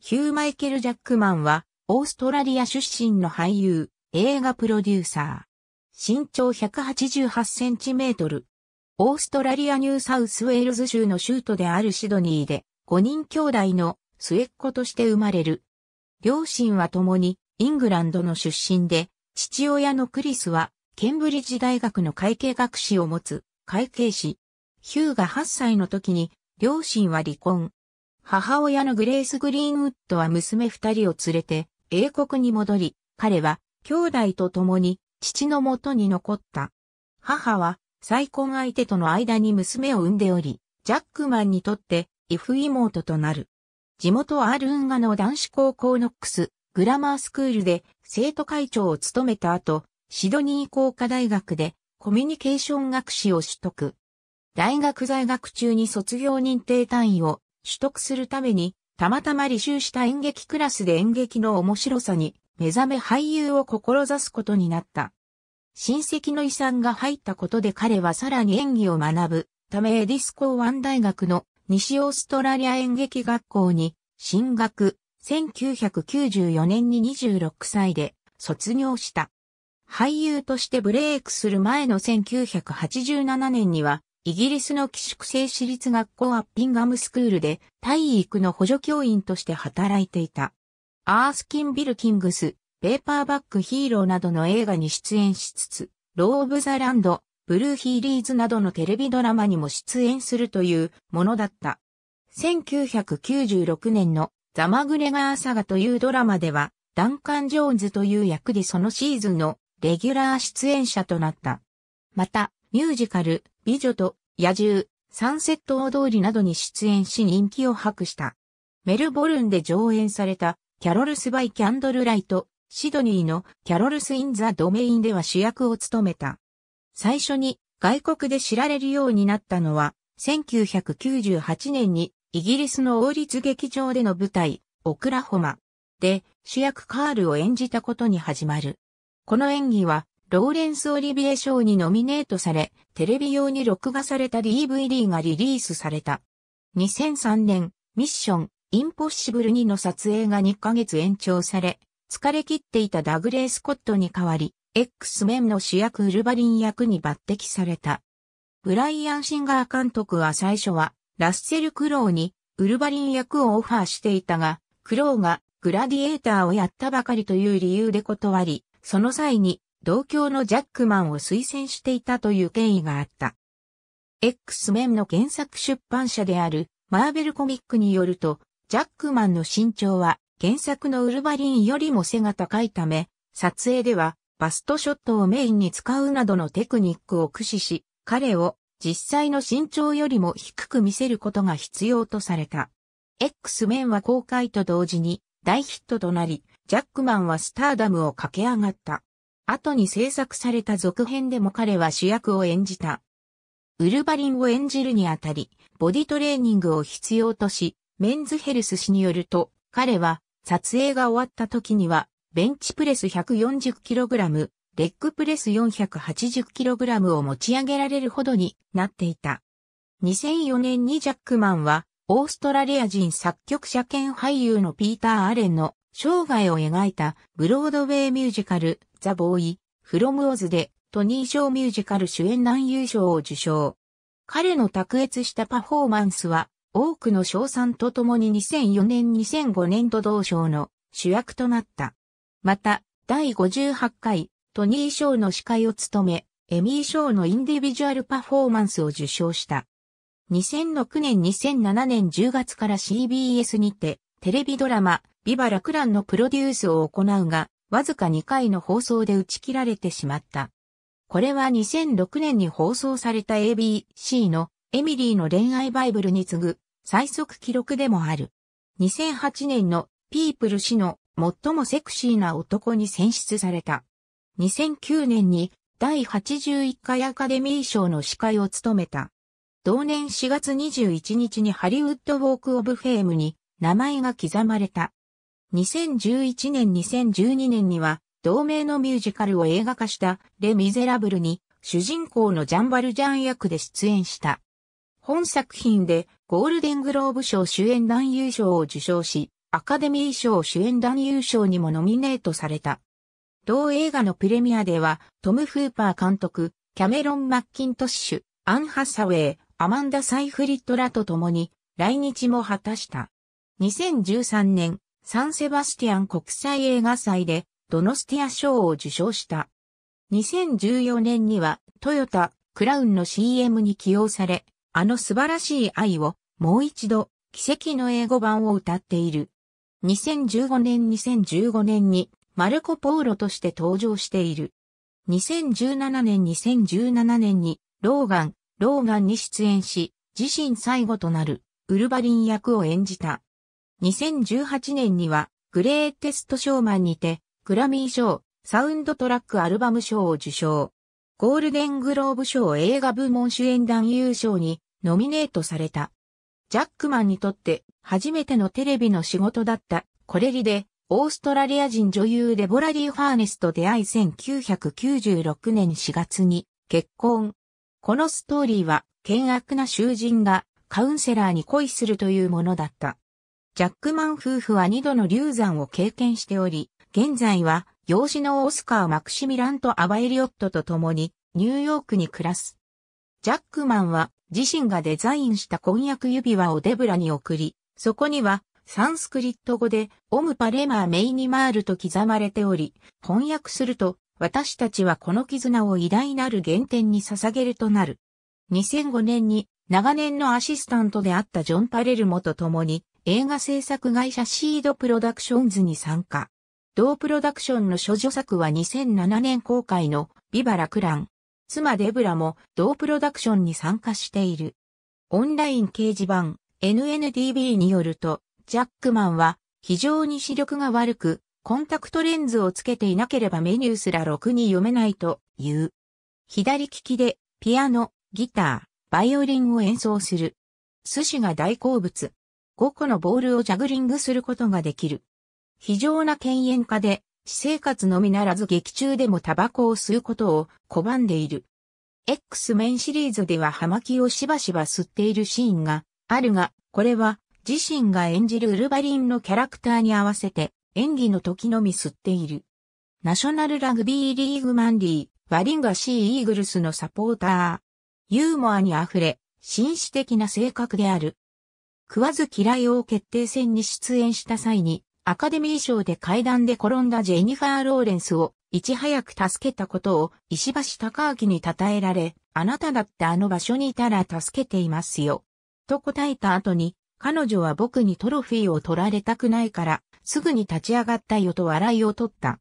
ヒュー・マイケル・ジャックマンは、オーストラリア出身の俳優、映画プロデューサー。身長188センチメートル。オーストラリア・ニューサウスウェールズ州の州都であるシドニーで、5人兄弟の末っ子として生まれる。両親は共にイングランドの出身で、父親のクリスは、ケンブリッジ大学の会計学士を持つ会計士。ヒューが8歳の時に、両親は離婚。母親のグレース・グリーンウッドは娘二人を連れて英国に戻り、彼は兄弟と共に父のもとに残った。母は再婚相手との間に娘を産んでおり、ジャックマンにとってイフ妹となる。地元アールンガの男子高校ノックス、グラマースクールで生徒会長を務めた後、シドニー工科大学でコミュニケーション学士を取得。大学在学中に卒業認定単位を取得するために、たまたま履修した演劇クラスで演劇の面白さに目覚め俳優を志すことになった。親戚の遺産が入ったことで彼はさらに演技を学ぶためエディスコーワン大学の西オーストラリア演劇学校に進学、1994年に26歳で卒業した。俳優としてブレイクする前の1987年にはイギリスの寄宿制私立学校アッピンガムスクールで体育の補助教員として働いていた。アースキン・ビルキングス、ペーパーバック・ヒーローなどの映画に出演しつつ、ロー・オブ・ザ・ランド、ブルーヒーリーズなどのテレビドラマにも出演するというものだった。1996年のザ・マグレガー・サガというドラマでは、ダンカン・ジョーンズという役でそのシーズンのレギュラー出演者となった。また、ミュージカル、美女と野獣、サンセット大通りなどに出演し人気を博した。メルボルンで上演された、キャロルス・バイ・キャンドル・ライト、シドニーのキャロルス・イン・ザ・ドメインでは主役を務めた。最初に外国で知られるようになったのは、1998年にイギリスの王立劇場での舞台、オクラホマで主役カールを演じたことに始まる。この演技はローレンス・オリビエ賞にノミネートされ、テレビ用に録画された DVD がリリースされた。2003年、ミッション、インポッシブル2の撮影が2ヶ月延長され、疲れ切っていたダグレー・スコットに代わり、X メンの主役ウルバリン役に抜擢された。ブライアン・シンガー監督は最初は、ラッセル・クロウに、ウルバリン役をオファーしていたが、クロウがグラディエーターをやったばかりという理由で断り、その際に同郷のジャックマンを推薦していたという経緯があった。X-Men の原作出版社であるマーベルコミックによると、ジャックマンの身長は原作のウルバリンよりも背が高いため、撮影ではバストショットをメインに使うなどのテクニックを駆使し、彼を実際の身長よりも低く見せることが必要とされた。X-Men は公開と同時に大ヒットとなり、ジャックマンはスターダムを駆け上がった。後に制作された続編でも彼は主役を演じた。ウルヴァリンを演じるにあたり、ボディトレーニングを必要とし、メンズヘルス氏によると、彼は撮影が終わった時には、ベンチプレス 140kg、レッグプレス 480kg を持ち上げられるほどになっていた。2004年にジャックマンは、オーストラリア人作曲者兼俳優のピーター・アレンの生涯を描いたブロードウェイミュージカル、ザ・ボーイ、フロム・オズでトニー賞ミュージカル主演男優賞を受賞。彼の卓越したパフォーマンスは、多くの賞賛とともに2004年2005年度同賞の主役となった。また、第58回トニー賞の司会を務め、エミー賞のインディビジュアルパフォーマンスを受賞した。2006年2007年10月から CBS にて、テレビドラマ、ビバランのプロデュースを行うが、わずか2回の放送で打ち切られてしまった。これは2006年に放送された ABC のエミリーの恋愛バイブルに次ぐ最速記録でもある。2008年のピープル氏の最もセクシーな男に選出された。2009年に第81回アカデミー賞の司会を務めた。同年4月21日にハリウッドウォークオブフェームに名前が刻まれた。2011年2012年には、同名のミュージカルを映画化したレ・ミゼラブルに主人公のジャンバルジャン役で出演した。本作品でゴールデングローブ賞主演男優賞を受賞し、アカデミー賞主演男優賞にもノミネートされた。同映画のプレミアでは、トム・フーパー監督、キャメロン・マッキントッシュ、アン・ハサウェイ、アマンダ・サイフリットらと共に来日も果たした。2013年、サンセバスティアン国際映画祭でドノスティア賞を受賞した。2014年にはトヨタクラウンの CM に起用され、あの素晴らしい愛をもう一度奇跡の英語版を歌っている。2015年2015年にマルコ・ポーロとして登場している。2017年2017年にローガン、ローガンに出演し、自身最後となるウルバリン役を演じた。2018年には、グレーテストショーマンにて、グラミー賞、サウンドトラックアルバム賞を受賞。ゴールデングローブ賞映画部門主演男優賞にノミネートされた。ジャックマンにとって初めてのテレビの仕事だったこれりで、オーストラリア人女優デボラリー・ファーネスと出会い1996年4月に結婚。このストーリーは、険悪な囚人がカウンセラーに恋するというものだった。ジャックマン夫婦は2度の流産を経験しており、現在は養子のオスカー・マクシミランとアバエリオットと共にニューヨークに暮らす。ジャックマンは自身がデザインした婚約指輪をデブラに送り、そこにはサンスクリット語でオムパレマーメイニマールと刻まれており、翻訳すると私たちはこの絆を偉大なる原点に捧げるとなる。2005年に長年のアシスタントであったジョン・パレルモと共に映画制作会社シードプロダクションズに参加。同プロダクションの諸女作は2007年公開のビバラクラン。妻デブラも同プロダクションに参加している。オンライン掲示板 NNDB によると、ジャックマンは非常に視力が悪く、コンタクトレンズをつけていなければメニューすらろくに読めないという。左利きでピアノ、ギター、バイオリンを演奏する。寿司が大好物。5個のボールをジャグリングすることができる。非常な犬猿家で、私生活のみならず劇中でもタバコを吸うことを拒んでいる。X メンシリーズでは葉巻をしばしば吸っているシーンがあるが、これは自身が演じるウルバリンのキャラクターに合わせて演技の時のみ吸っている。ナショナルラグビーリーグマンィー、ワリンガシーイーグルスのサポーター。ユーモアに溢れ、紳士的な性格である。食わず嫌いを決定戦に出演した際に、アカデミー賞で階段で転んだジェニファー・ローレンスを、いち早く助けたことを、石橋貴明に称えられ、あなただってあの場所にいたら助けていますよ。と答えた後に、彼女は僕にトロフィーを取られたくないから、すぐに立ち上がったよと笑いを取った。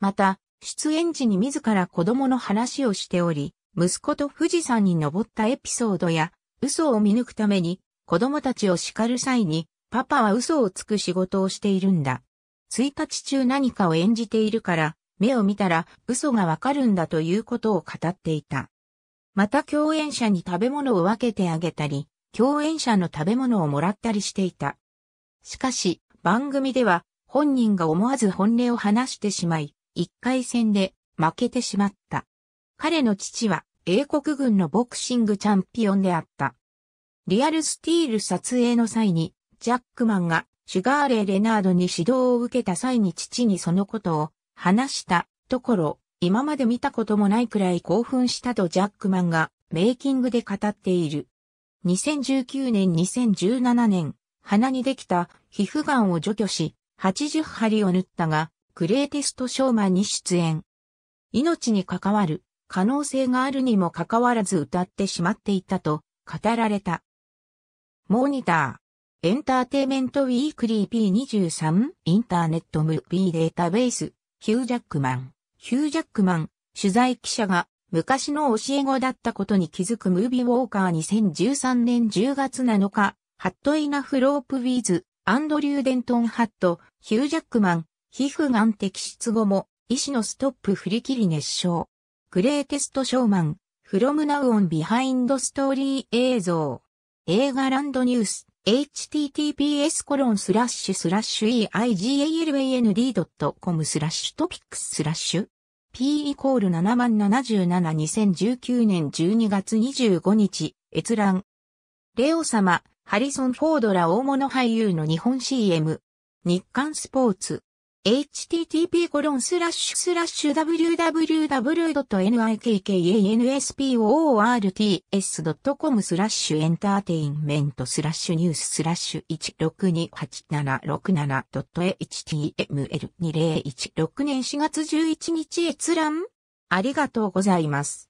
また、出演時に自ら子供の話をしており、息子と富士山に登ったエピソードや、嘘を見抜くために子供たちを叱る際に、パパは嘘をつく仕事をしているんだ。1日中何かを演じているから、目を見たら嘘がわかるんだということを語っていた。また共演者に食べ物を分けてあげたり、共演者の食べ物をもらったりしていた。しかし、番組では本人が思わず本音を話してしまい、一回戦で負けてしまった。彼の父は英国軍のボクシングチャンピオンであった。リアルスティール撮影の際に、ジャックマンがシュガーレー・レナードに指導を受けた際に父にそのことを話したところ、今まで見たこともないくらい興奮したとジャックマンがメイキングで語っている。2019年2017年、鼻にできた皮膚がんを除去し、80針を縫ったが、グレーテストショーマンに出演。命に関わる可能性があるにもかかわらず歌ってしまっていたと語られた。モニター。エンターテイメントウィークリー P23 インターネットムービーデータベース。ヒュージャックマン。ヒュージャックマン、取材記者が昔の教え子だったことに気づくムービーウォーカー2013年10月7日、ハットイナフロープウィーズ、アンドリュー・デントン・ハット、ヒュージャックマン、皮膚がん摘出後も、医師のストップ振り切り熱唱。グレーテストショーマン、フロムナウオンビハインドストーリー映像。映画ランドニュース、https コロンスラッシュスラッシュ eigaland.com スラッシュトピックススラッシュ p イコール7万772019年12月25日、閲覧。レオ様、ハリソン・フォードら大物俳優の日本 CM。日刊スポーツ。http w w w n i k k a n s p o r t s c o m スラッシュエンターテインメントスラッシュニューススラッシュ 162876.html2016 年4月11日閲覧ありがとうございます。